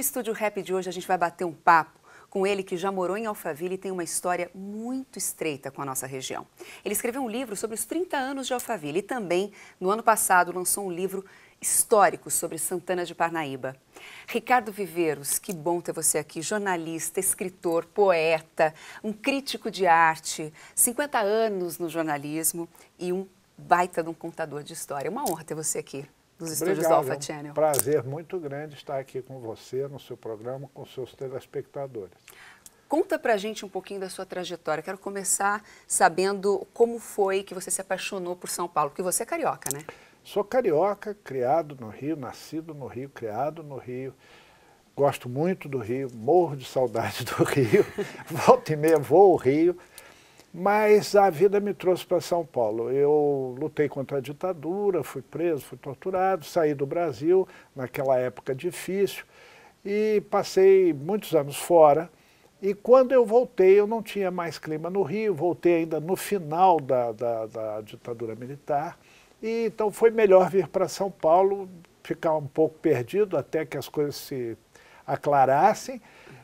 Estúdio Rap de hoje a gente vai bater um papo com ele que já morou em Alphaville e tem uma história muito estreita com a nossa região. Ele escreveu um livro sobre os 30 anos de Alphaville e também, no ano passado, lançou um livro histórico sobre Santana de Parnaíba. Ricardo Viveiros, que bom ter você aqui, jornalista, escritor, poeta, um crítico de arte, 50 anos no jornalismo e um baita de um contador de história. É Uma honra ter você aqui dos estúdios Obrigado, do Alpha Channel. É um prazer muito grande estar aqui com você, no seu programa, com seus telespectadores. Conta pra gente um pouquinho da sua trajetória. Quero começar sabendo como foi que você se apaixonou por São Paulo, porque você é carioca, né? Sou carioca, criado no Rio, nascido no Rio, criado no Rio. Gosto muito do Rio, morro de saudade do Rio. Volta e meia vou ao Rio, mas a vida me trouxe para São Paulo. Eu lutei contra a ditadura, fui preso, fui torturado, saí do Brasil naquela época difícil e passei muitos anos fora. E quando eu voltei, eu não tinha mais clima no Rio, voltei ainda no final da, da, da ditadura militar. E, então foi melhor vir para São Paulo, ficar um pouco perdido até que as coisas se aclarassem.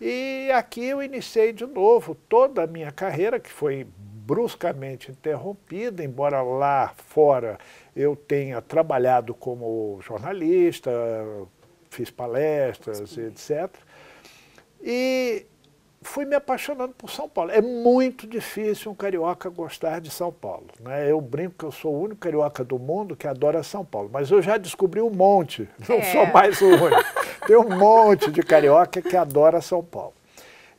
E aqui eu iniciei de novo toda a minha carreira, que foi bruscamente interrompida, embora lá fora eu tenha trabalhado como jornalista, fiz palestras, Sim. etc. E fui me apaixonando por São Paulo. É muito difícil um carioca gostar de São Paulo. Né? Eu brinco que eu sou o único carioca do mundo que adora São Paulo, mas eu já descobri um monte, não é. sou mais o único. Tem um monte de carioca que adora São Paulo.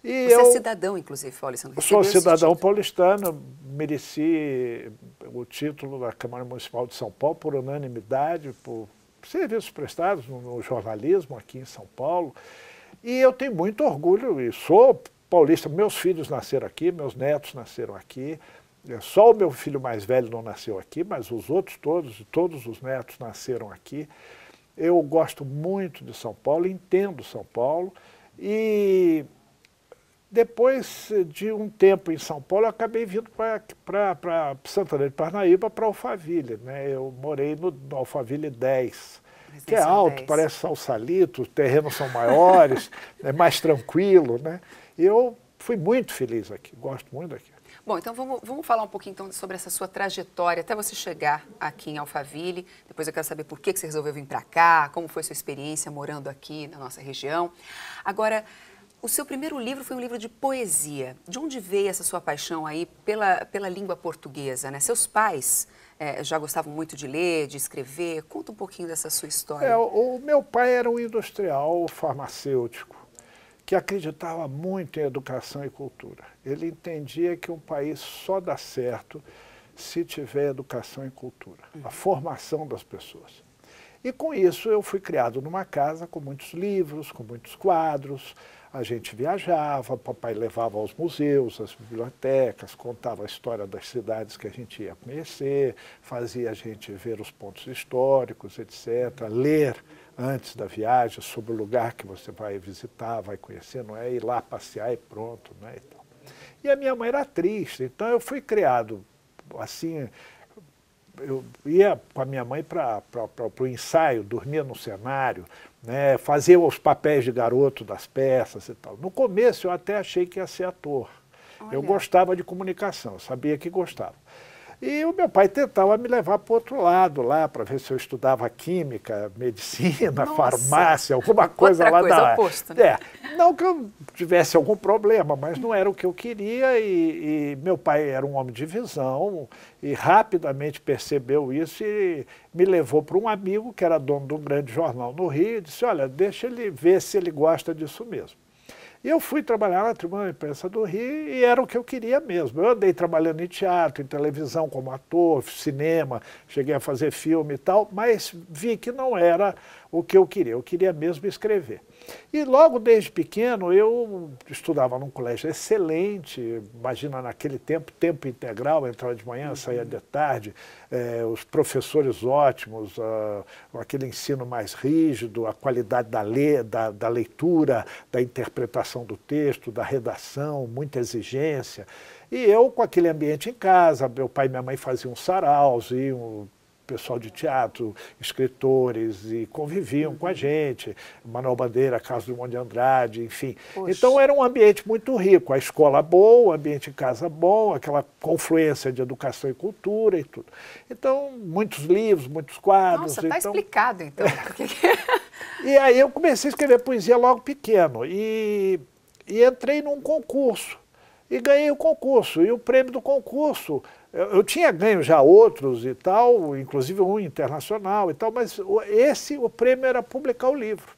E Você é eu, é cidadão, inclusive, Alessandro. Sou cidadão paulistano, mereci o título da Câmara Municipal de São Paulo por unanimidade, por serviços prestados no, no jornalismo aqui em São Paulo. E eu tenho muito orgulho e sou paulista. Meus filhos nasceram aqui, meus netos nasceram aqui. É, só o meu filho mais velho não nasceu aqui, mas os outros todos, e todos os netos nasceram aqui. Eu gosto muito de São Paulo, entendo São Paulo e depois de um tempo em São Paulo, eu acabei vindo para Santa Ana de Parnaíba, para Alphaville. Né? Eu morei no, no Alphaville 10, Mas que é alto, 10. parece Salsalito, os terrenos são maiores, é mais tranquilo. Né? E eu fui muito feliz aqui, gosto muito aqui. Bom, então vamos, vamos falar um pouquinho então, sobre essa sua trajetória até você chegar aqui em Alphaville. Depois eu quero saber por que, você resolveu vir para cá, como foi sua experiência morando aqui na nossa região. Agora, o seu primeiro livro foi um livro de poesia. De onde veio essa sua paixão aí pela, pela língua portuguesa? Né? Seus pais é, já gostavam muito de ler, de escrever. Conta um pouquinho dessa sua história. É, o meu pai era um industrial farmacêutico que acreditava muito em educação e cultura. Ele entendia que um país só dá certo se tiver educação e cultura, hum. a formação das pessoas. E com isso eu fui criado numa casa com muitos livros, com muitos quadros. A gente viajava, papai levava aos museus, às bibliotecas, contava a história das cidades que a gente ia conhecer, fazia a gente ver os pontos históricos, etc., ler antes da viagem, sobre o lugar que você vai visitar, vai conhecer, não é ir lá passear e pronto. Né? tal. e a minha mãe era atriz, então eu fui criado assim. Eu ia com a minha mãe para o ensaio, dormia no cenário, né, fazia os papéis de garoto das peças e tal. No começo eu até achei que ia ser ator. Olha. Eu gostava de comunicação, sabia que gostava. E o meu pai tentava me levar para o outro lado lá, para ver se eu estudava química, medicina, Nossa. farmácia, alguma coisa Outra lá coisa da oposta, né? É. Não que eu tivesse algum problema, mas não era o que eu queria. E, e meu pai era um homem de visão e rapidamente percebeu isso e me levou para um amigo que era dono de um grande jornal no Rio e disse: Olha, deixa ele ver se ele gosta disso mesmo e Eu fui trabalhar na Tribuna Imprensa do Rio e era o que eu queria mesmo. Eu andei trabalhando em teatro, em televisão como ator, cinema, cheguei a fazer filme e tal, mas vi que não era o que eu queria. Eu queria mesmo escrever. E logo desde pequeno eu estudava num colégio excelente, imagina naquele tempo, tempo integral, entrava de manhã, uhum. saía de tarde, é, os professores ótimos, uh, aquele ensino mais rígido, a qualidade da, le, da, da leitura, da interpretação do texto, da redação, muita exigência. E eu com aquele ambiente em casa, meu pai e minha mãe faziam saraus, iam pessoal de teatro, escritores, e conviviam uhum. com a uhum. gente. Manuel Bandeira, Carlos Drummond de Andrade, enfim. Poxa. Então era um ambiente muito rico, a escola boa, o ambiente em casa bom, aquela confluência de educação e cultura e tudo. Então, muitos livros, muitos quadros. Nossa, está então... explicado, então. Né? e aí eu comecei a escrever poesia logo pequeno e, e entrei num concurso e ganhei o concurso. E o prêmio do concurso eu tinha ganho já outros e tal, inclusive um internacional e tal, mas esse, o prêmio era publicar o livro.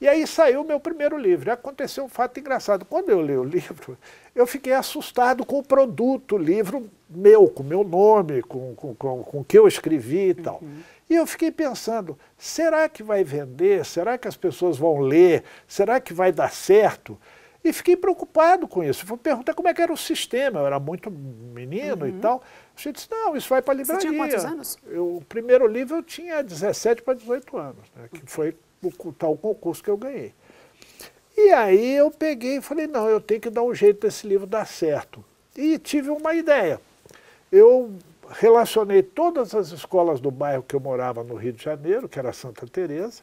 E aí saiu o meu primeiro livro. E aconteceu um fato engraçado. Quando eu li o livro, eu fiquei assustado com o produto, o livro meu, com o meu nome, com, com, com, com o que eu escrevi e tal. Uhum. E eu fiquei pensando, será que vai vender? Será que as pessoas vão ler? Será que vai dar certo? E fiquei preocupado com isso. Fui perguntar como é que era o sistema. Eu era muito menino uhum. e tal. Você disse, não, isso vai para a livraria. Você tinha quantos anos? Eu, o primeiro livro eu tinha 17 para 18 anos, né, que foi o tal concurso que eu ganhei. E aí eu peguei e falei, não, eu tenho que dar um jeito desse livro dar certo. E tive uma ideia. Eu relacionei todas as escolas do bairro que eu morava no Rio de Janeiro, que era Santa Teresa,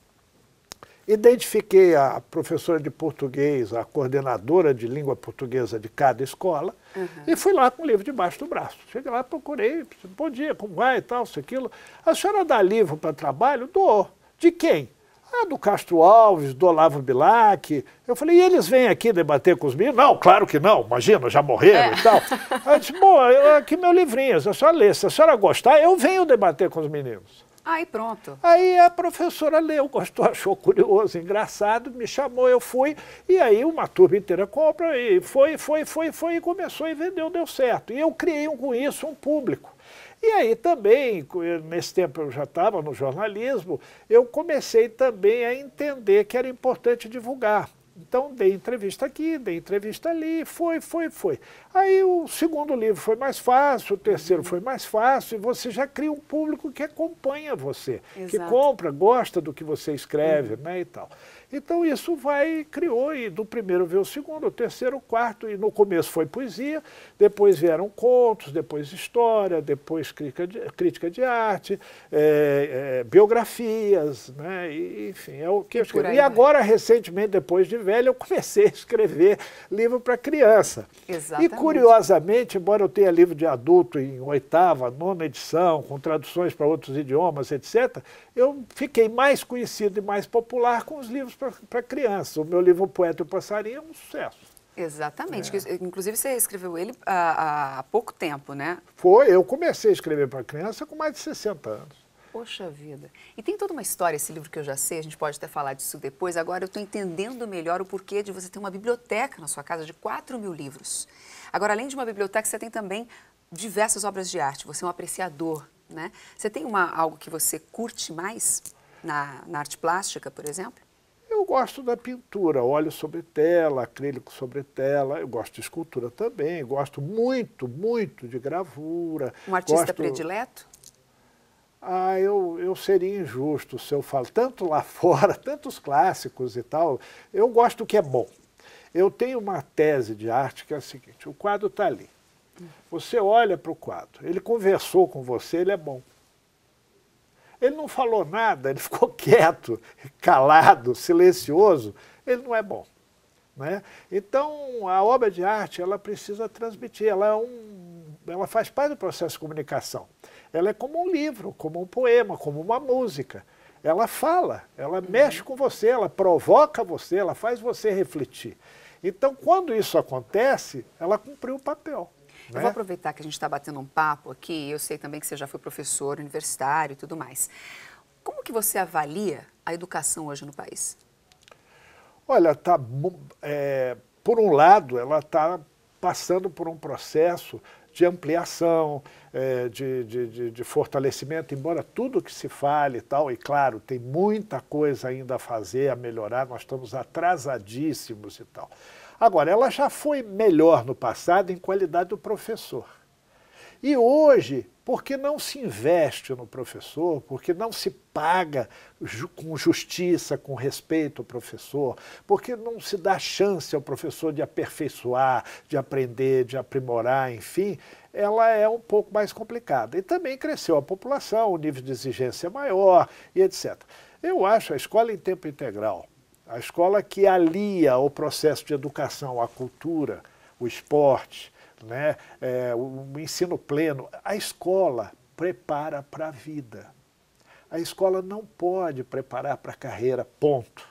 Identifiquei a professora de português, a coordenadora de língua portuguesa de cada escola, uhum. e fui lá com o livro debaixo do braço. Cheguei lá, procurei, bom dia, como vai e tal, isso, aquilo. A senhora dá livro para trabalho? Doou. De quem? Ah, do Castro Alves, do Olavo Bilac. Eu falei, e eles vêm aqui debater com os meninos? Não, claro que não, imagina, já morreram é. e tal. Aí eu disse, bom, aqui meu livrinho, se a senhora lê, se a senhora gostar, eu venho debater com os meninos. Aí pronto. Aí a professora leu, gostou, achou curioso, engraçado, me chamou, eu fui, e aí uma turma inteira compra, e foi, foi, foi, foi, e começou e vendeu, deu certo. E eu criei com isso um público. E aí também, eh, nesse tempo eu já estava no jornalismo, eu comecei também a entender que era importante divulgar então dei entrevista aqui, dei entrevista ali, foi, foi, foi. Aí o segundo livro foi mais fácil, o terceiro foi mais fácil, e você já cria um público que acompanha você, Exato. que compra, gosta do que você escreve, uhum. né, e tal. Então isso vai, criou, e do primeiro veio o segundo, o terceiro, o quarto, e no começo foi poesia, depois vieram contos, depois história, depois crítica de, crítica de arte, é, é, biografias, né? E, enfim, é o que eu escrevi. E agora, recentemente, depois de velho, eu comecei a escrever livro para criança. Exatamente. E curiosamente, embora eu tenha livro de adulto em oitava, nona edição, com traduções para outros idiomas, etc., eu fiquei mais conhecido e mais popular com os livros para criança. O meu livro Poeta e o Passarinho é um sucesso. Exatamente. É. Inclusive, você escreveu ele há, há, pouco tempo, né? Foi. Eu comecei a escrever para criança com mais de 60 anos. Poxa vida. E tem toda uma história esse livro que eu já sei, a gente pode até falar disso depois. Agora eu estou entendendo melhor o porquê de você ter uma biblioteca na sua casa de 4 mil livros. Agora, além de uma biblioteca, você tem também diversas obras de arte. Você é um apreciador, né? Você tem uma, algo que você curte mais na, na arte plástica, por exemplo? eu gosto da pintura, óleo sobre tela, acrílico sobre tela, eu gosto de escultura também, gosto muito, muito de gravura. Um artista gosto... predileto? Ah, eu, eu seria injusto se eu falo, tanto lá fora, tantos clássicos e tal, eu gosto do que é bom. Eu tenho uma tese de arte que é a seguinte, o quadro está ali. Você olha para o quadro, ele conversou com você, ele é bom. Ele não falou nada, ele ficou quieto, calado, silencioso. Ele não é bom. Né? Então, a obra de arte ela precisa transmitir, ela, é um, ela faz parte do processo de comunicação. Ela é como um livro, como um poema, como uma música. Ela fala, ela uhum. mexe com você, ela provoca você, ela faz você refletir. Então, quando isso acontece, ela cumpriu o papel. Né? Eu vou né? aproveitar que a gente está batendo um papo aqui, eu sei também que você já foi professor universitário e tudo mais. Como que você avalia a educação hoje no país? Olha, tá, é, por um lado, ela está passando por um processo de ampliação, é, de, de, de, fortalecimento, embora tudo que se fale e tal, e claro, tem muita coisa ainda a fazer, a melhorar, nós estamos atrasadíssimos e tal. Agora, ela já foi melhor no passado em qualidade do professor. E hoje, porque não se investe no professor, porque não se paga ju com justiça, com respeito ao professor, porque não se dá chance ao professor de aperfeiçoar, de aprender, de aprimorar, enfim, ela é um pouco mais complicada. E também cresceu a população, o nível de exigência é maior e etc. Eu acho a escola em tempo integral a escola que alia o processo de educação, a cultura, o esporte, né, é, o ensino pleno, a escola prepara para a vida. A escola não pode preparar para a carreira, ponto.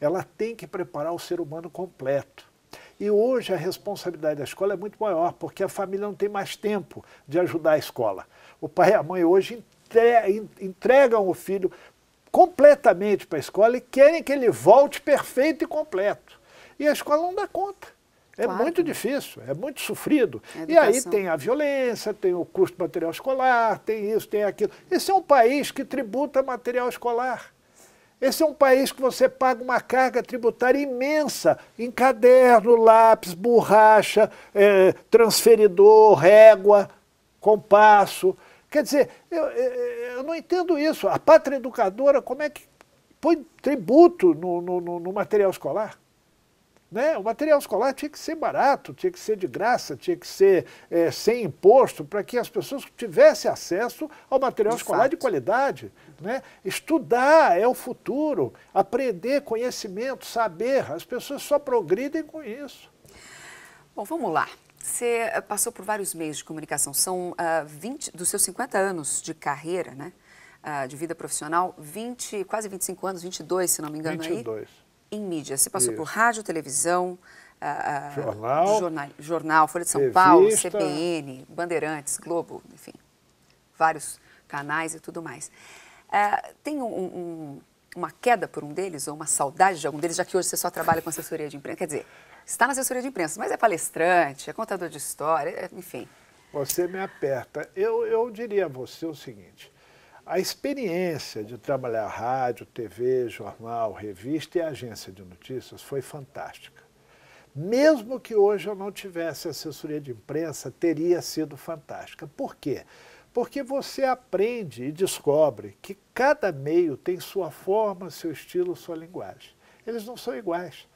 Ela tem que preparar o ser humano completo. E hoje a responsabilidade da escola é muito maior, porque a família não tem mais tempo de ajudar a escola. O pai e a mãe hoje entregam o filho completamente para a escola e querem que ele volte perfeito e completo. E a escola não dá conta. É claro. muito difícil, é muito sofrido. É e aí tem a violência, tem o custo material escolar, tem isso, tem aquilo. Esse é um país que tributa material escolar. Esse é um país que você paga uma carga tributária imensa em caderno, lápis, borracha, é, transferidor, régua, compasso. Quer dizer, eu, eu não entendo isso. A pátria educadora, como é que põe tributo no, no, no material escolar? Né? O material escolar tinha que ser barato, tinha que ser de graça, tinha que ser é, sem imposto, para que as pessoas tivessem acesso ao material de escolar fato. de qualidade. Né? Estudar é o futuro, aprender conhecimento, saber. As pessoas só progridem com isso. Bom, vamos lá. Você eh, passou por vários meios de comunicação, são uh, ah, 20, dos seus 50 anos de carreira, né? Uh, de vida profissional, 20, quase 25 anos, 22, se não me engano 22. aí. Em mídia, você passou Isso. por rádio, televisão, uh, jornal, jornal, jornal, Folha de São revista, Paulo, CBN, Bandeirantes, Globo, enfim, vários canais e tudo mais. Uh, tem um, um, uma queda por um deles ou uma saudade de algum deles, já que hoje você só trabalha com assessoria de imprensa? Quer dizer, está na assessoria de imprensa, mas é palestrante, é contador de história, é, enfim. Você me aperta. Eu, eu diria a você o seguinte: a experiência de trabalhar rádio, TV, jornal, revista e agência de notícias foi fantástica. Mesmo que hoje eu não tivesse assessoria de imprensa, teria sido fantástica. Por quê? Porque porque você aprende e descobre que cada meio tem sua forma, seu estilo, sua linguagem. Eles não são iguais.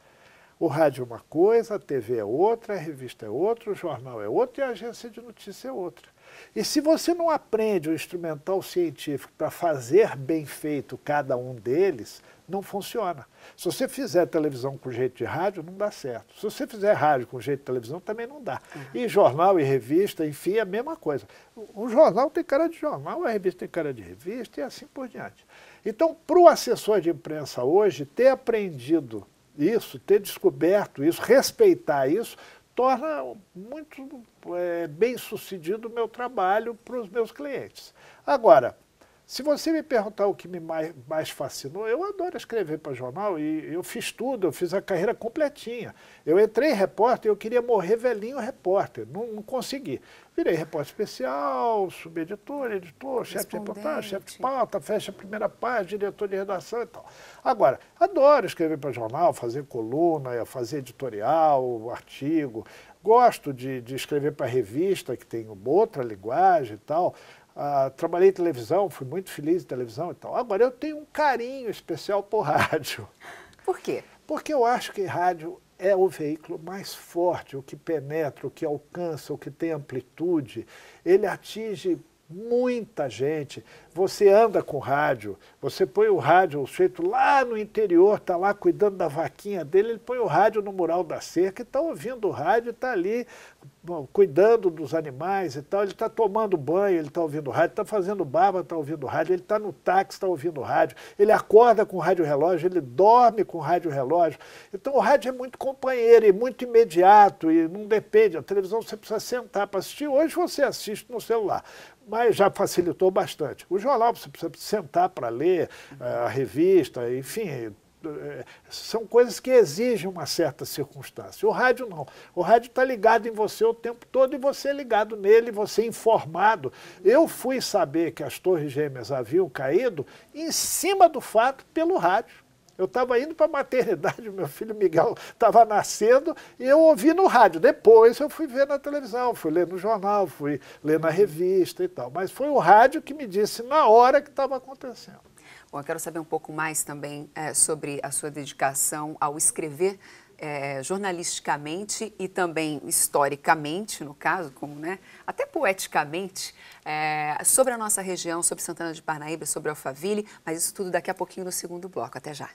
O rádio é uma coisa, a TV é outra, a revista é outra, o jornal é outro e a agência de notícia é outra. E se você não aprende o instrumental científico para fazer bem feito cada um deles, não funciona. Se você fizer televisão com jeito de rádio, não dá certo. Se você fizer rádio com jeito de televisão, também não dá. Uhum. E jornal e revista, enfim, é a mesma coisa. O jornal tem cara de jornal, a revista tem cara de revista e assim por diante. Então, para o assessor de imprensa hoje ter aprendido isso, ter descoberto isso, respeitar isso, torna muito é, eh, bem sucedido o meu trabalho para os meus clientes. Agora, se você me perguntar o que me mais, mais fascinou, eu adoro escrever para jornal e eu fiz tudo, eu fiz a carreira completinha. Eu entrei repórter, eu queria morrer velhinho repórter, não, não consegui. Virei repórter especial, subeditor, editor, chefe de reportagem, chefe de pauta, fecha a primeira página, diretor de redação e tal. Agora, adoro escrever para jornal, fazer coluna, fazer editorial, artigo. Gosto de, de escrever para revista, que tem outra linguagem e tal. Ah, trabalhei em televisão, fui muito feliz em televisão. Então, agora eu tenho um carinho especial por rádio. Por quê? Porque eu acho que rádio é o veículo mais forte, o que penetra, o que alcança, o que tem amplitude. Ele atinge muita gente. Você anda com rádio, você põe o rádio, o sujeito lá no interior está lá cuidando da vaquinha dele, ele põe o rádio no mural da cerca e está ouvindo o rádio, está ali cuidando dos animais e tal, ele está tomando banho, ele está ouvindo rádio, está fazendo barba, está ouvindo rádio, ele está no táxi, está ouvindo rádio, ele acorda com rádio relógio, ele dorme com rádio relógio. Então o rádio é muito companheiro e muito imediato e não depende. A televisão você precisa sentar para assistir. Hoje você assiste no celular mas já facilitou bastante. O jornal você precisa sentar para ler, eh, a revista, enfim, são coisas que exigem uma certa circunstância. O rádio não. O rádio está ligado em você o tempo todo e você é ligado nele, você é informado. Eu fui saber que as Torres Gêmeas haviam caído em cima do fato pelo rádio. Eu estava indo para a maternidade, meu filho Miguel estava nascendo e eu ouvi no rádio. Depois eu fui ver na televisão, fui ler no jornal, fui ler na revista e tal. Mas foi o rádio que me disse na hora que estava acontecendo. Bom, eu quero saber um pouco mais também é, sobre a sua dedicação ao escrever é, jornalisticamente e também historicamente, no caso, como né, até poeticamente, é, sobre a nossa região, sobre Santana de Parnaíba, sobre Alphaville, mas isso tudo daqui a pouquinho no segundo bloco. Até já.